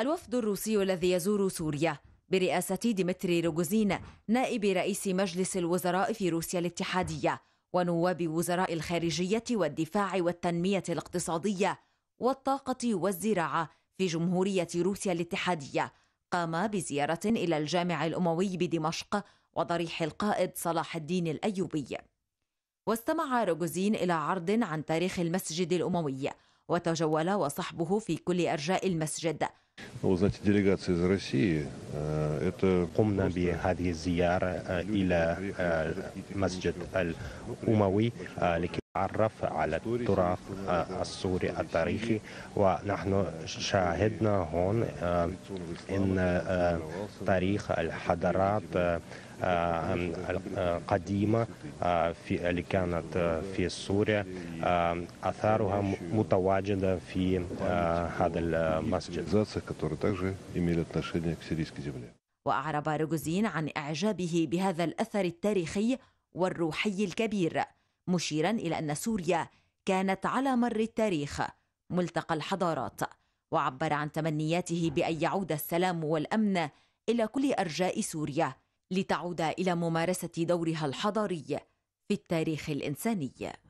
الوفد الروسي الذي يزور سوريا برئاسة ديمتري روجوزين نائب رئيس مجلس الوزراء في روسيا الاتحادية ونواب وزراء الخارجية والدفاع والتنمية الاقتصادية والطاقة والزراعة في جمهورية روسيا الاتحادية قام بزيارة إلى الجامع الأموي بدمشق وضريح القائد صلاح الدين الأيوبي واستمع روجوزين إلى عرض عن تاريخ المسجد الأموي وتجول وصحبه في كل أرجاء المسجد قمنا بهذه الزيارة إلى مسجد الأموي لكي تعرف على التراث آه، السوري التاريخي ونحن شاهدنا هون آه، ان آه، تاريخ الحضارات القديمة في اللي كانت في سوريا أثارها متواجدة في هذا المسجد وأعرب رجوزين عن إعجابه بهذا الأثر التاريخي والروحي الكبير مشيرا إلى أن سوريا كانت على مر التاريخ ملتقى الحضارات وعبر عن تمنياته بأن يعود السلام والأمن إلى كل أرجاء سوريا لتعود إلى ممارسة دورها الحضاري في التاريخ الإنساني